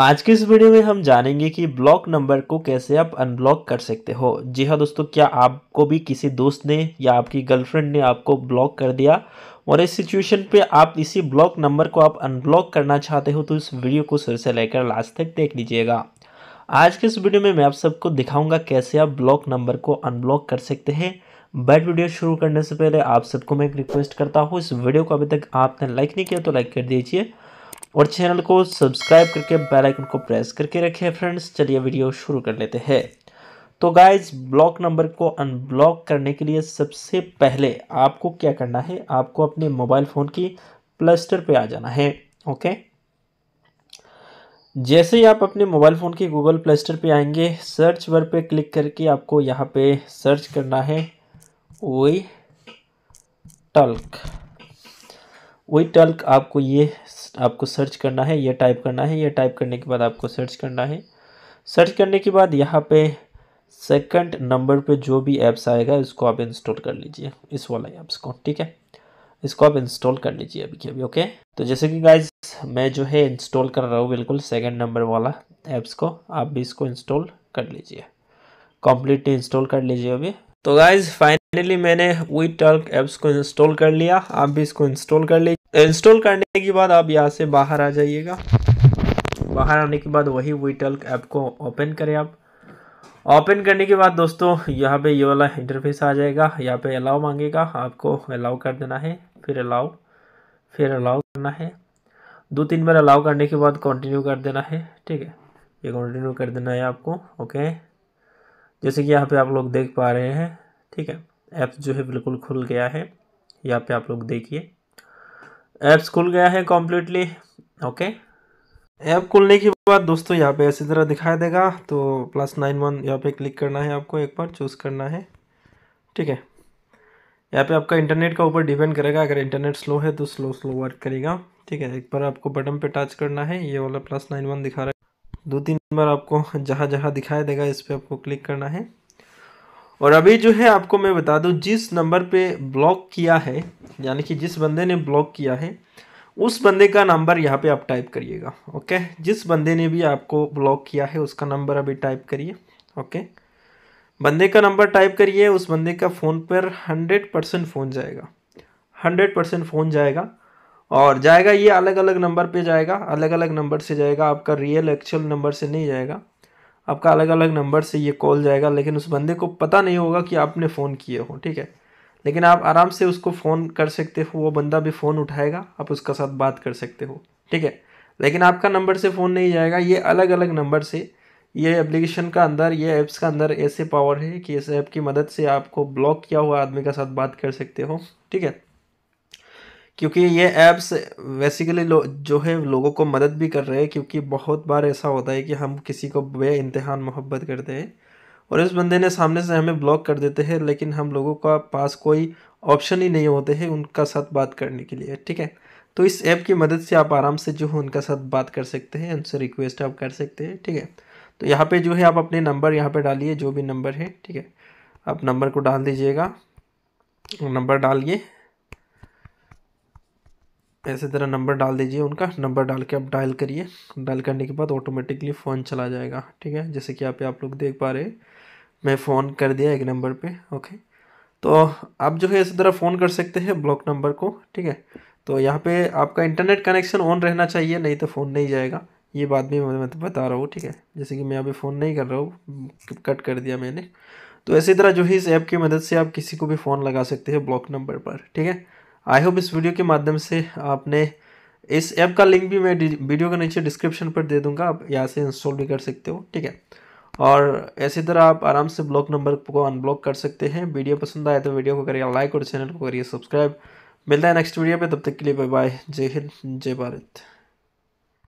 आज के इस वीडियो में हम जानेंगे कि ब्लॉक नंबर को कैसे आप अनब्लॉक कर सकते हो जी हाँ दोस्तों क्या आपको भी किसी दोस्त ने या आपकी गर्लफ्रेंड ने आपको ब्लॉक कर दिया और इस सिचुएशन पे आप इसी ब्लॉक नंबर को आप अनब्लॉक करना चाहते हो तो इस वीडियो को सर से लेकर लास्ट तक देख लीजिएगा आज के इस वीडियो में मैं आप सबको दिखाऊंगा कैसे आप ब्लॉक नंबर को अनब्लॉक कर सकते हैं बैड वीडियो शुरू करने से पहले आप सबको मैं एक रिक्वेस्ट करता हूँ इस वीडियो को अभी तक आपने लाइक नहीं किया तो लाइक कर दीजिए और चैनल को सब्सक्राइब करके बेल आइकन को प्रेस करके रखें फ्रेंड्स चलिए वीडियो शुरू कर लेते हैं तो गाइज ब्लॉक नंबर को अनब्लॉक करने के लिए सबसे पहले आपको क्या करना है आपको अपने मोबाइल फ़ोन की प्लस्टर पे आ जाना है ओके जैसे ही आप अपने मोबाइल फ़ोन के गूगल प्लस्टर पे पर आएंगे सर्च वर पे क्लिक करके आपको यहाँ पे सर्च करना है वही टल्क वही टल्क आपको ये आपको सर्च करना है ये टाइप करना है ये टाइप करने के बाद आपको सर्च करना है सर्च करने के बाद यहाँ पे सेकंड नंबर पे जो भी ऐप्स आएगा इसको आप इंस्टॉल कर लीजिए इस वाला ऐप्स को ठीक है इसको आप इंस्टॉल कर लीजिए अभी के अभी ओके तो जैसे कि गाइज मैं जो है इंस्टॉल कर रहा हूँ बिल्कुल सेकेंड नंबर वाला ऐप्स को आप भी इसको इंस्टॉल कर लीजिए कम्प्लीटली इंस्टॉल कर लीजिए अभी तो गाइज फाइनली मैंने वी टल्क ऐप्स को इंस्टॉल कर लिया आप भी इसको इंस्टॉल कर लीजिए इंस्टॉल करने के बाद आप यहाँ से बाहर आ जाइएगा बाहर आने के बाद वही टल्क ऐप को ओपन करें आप ओपन करने के बाद दोस्तों यहाँ पे ये वाला इंटरफेस आ जाएगा यहाँ पे अलाउ मांगेगा आपको अलाउ कर देना है फिर अलाउ फिर अलाउ करना है दो तीन बार अलाउ करने के बाद कंटिन्यू कर देना है ठीक है ये कंटिन्यू कर देना है आपको ओके जैसे कि यहाँ पे आप लोग देख पा रहे हैं ठीक है ऐप जो है बिल्कुल खुल गया है यहाँ पे आप लोग देखिए ऐप्स खुल गया है कॉम्प्लीटली ओके ऐप खुलने के बाद दोस्तों यहाँ पे ऐसी तरह दिखाई देगा तो प्लस नाइन वन यहाँ पे क्लिक करना है आपको एक बार चूज़ करना है ठीक है यहाँ पे आपका इंटरनेट का ऊपर डिपेंड करेगा अगर इंटरनेट स्लो है तो स्लो स्लो वर्क करेगा ठीक है एक बार आपको बटन पे टच करना है ये वाला प्लस नाइन वन दिखा रहा है दो तीन बार आपको जहाँ जहाँ दिखाई देगा इस पर आपको क्लिक करना है और अभी जो है आपको मैं बता दूं जिस नंबर पे ब्लॉक किया है यानी कि जिस बंदे ने ब्लॉक किया है उस बंदे का नंबर यहाँ पे आप टाइप करिएगा ओके जिस बंदे ने भी आपको ब्लॉक किया है उसका नंबर अभी टाइप करिए ओके बंदे का नंबर टाइप करिए उस बंदे का फ़ोन पर हंड्रेड परसेंट फ़ोन जाएगा हंड्रेड परसेंट फ़ोन जाएगा और जाएगा ये अलग अलग नंबर पे जाएगा अलग अलग नंबर से जाएगा आपका रियल एक्चुअल नंबर से नहीं जाएगा आपका अलग अलग नंबर से ये कॉल जाएगा लेकिन उस बंदे को पता नहीं होगा कि आपने फ़ोन किए हो ठीक है लेकिन आप आराम से उसको फ़ोन कर सकते हो वो बंदा भी फ़ोन उठाएगा आप उसका साथ बात कर सकते हो ठीक है लेकिन आपका नंबर से फ़ोन नहीं जाएगा ये अलग अलग नंबर से ये एप्लीकेशन का अंदर ये ऐप्स का अंदर ऐसे पावर है कि इस ऐप की मदद से आपको ब्लॉक किया हुआ आदमी का साथ बात कर सकते हो ठीक है क्योंकि ये ऐप्स बेसिकली जो है लोगों को मदद भी कर रहे हैं क्योंकि बहुत बार ऐसा होता है कि हम किसी को बे इम्तहान मोहब्बत करते हैं और इस बंदे ने सामने से हमें ब्लॉक कर देते हैं लेकिन हम लोगों का पास कोई ऑप्शन ही नहीं होते हैं उनका साथ बात करने के लिए ठीक है तो इस ऐप की मदद से आप आराम से जो है उनका साथ बात कर सकते हैं उनसे रिक्वेस्ट आप कर सकते हैं ठीक है तो यहाँ पे जो है आप अपने नंबर यहाँ पे डालिए जो भी नंबर है ठीक है आप नंबर को डाल दीजिएगा नंबर डालिए ऐसे तरह नंबर डाल दीजिए उनका नंबर डाल के आप डायल करिए डायल करने के बाद ऑटोमेटिकली फ़ोन चला जाएगा ठीक है जैसे कि यहाँ आप लोग देख पा रहे मैं फ़ोन कर दिया एक नंबर पे ओके तो आप जो है इसी तरह फ़ोन कर सकते हैं ब्लॉक नंबर को ठीक है तो यहाँ पे आपका इंटरनेट कनेक्शन ऑन रहना चाहिए नहीं तो फ़ोन नहीं जाएगा ये बात भी मैं बता रहा हूँ ठीक है जैसे कि मैं अभी फ़ोन नहीं कर रहा हूँ कट कर दिया मैंने तो ऐसी तरह जो है इस ऐप की मदद से आप किसी को भी फ़ोन लगा सकते हैं ब्लॉक नंबर पर ठीक है आई होप इस वीडियो के माध्यम से आपने इस ऐप का लिंक भी मैं वीडियो के नीचे डिस्क्रिप्शन पर दे दूंगा आप यहाँ से इंस्टॉल भी कर सकते हो ठीक है और ऐसी तरह आप आराम से ब्लॉक नंबर को अनब्लॉक कर सकते हैं वीडियो पसंद आए तो वीडियो को करिए लाइक और चैनल को करिए सब्सक्राइब मिलता है नेक्स्ट वीडियो पे तब तक के लिए बाय बाय जय हिंद जय भारत